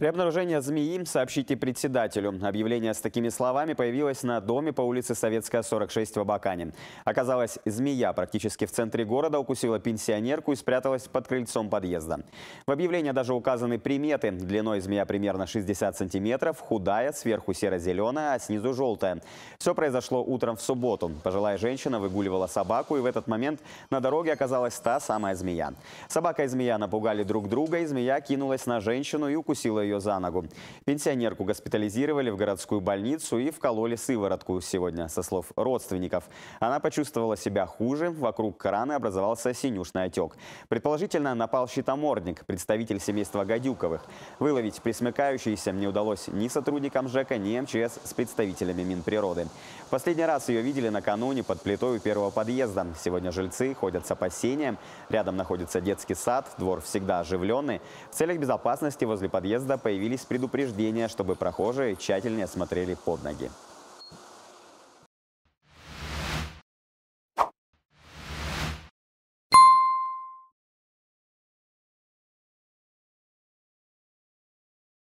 При обнаружении змеи сообщите председателю. Объявление с такими словами появилось на доме по улице Советская, 46 в Абакане. Оказалось, змея практически в центре города укусила пенсионерку и спряталась под крыльцом подъезда. В объявлении даже указаны приметы. Длиной змея примерно 60 сантиметров, худая, сверху серо-зеленая, а снизу желтая. Все произошло утром в субботу. Пожилая женщина выгуливала собаку, и в этот момент на дороге оказалась та самая змея. Собака и змея напугали друг друга, и змея кинулась на женщину и укусила ее ее за ногу. Пенсионерку госпитализировали в городскую больницу и вкололи сыворотку сегодня, со слов родственников. Она почувствовала себя хуже, вокруг раны образовался синюшный отек. Предположительно, напал щитомордник, представитель семейства Гадюковых. Выловить присмыкающиеся не удалось ни сотрудникам ЖЭКа, ни МЧС с представителями Минприроды. последний раз ее видели накануне под плитой у первого подъезда. Сегодня жильцы ходят с опасением. Рядом находится детский сад, двор всегда оживленный. В целях безопасности возле подъезда появились предупреждения, чтобы прохожие тщательнее смотрели под ноги.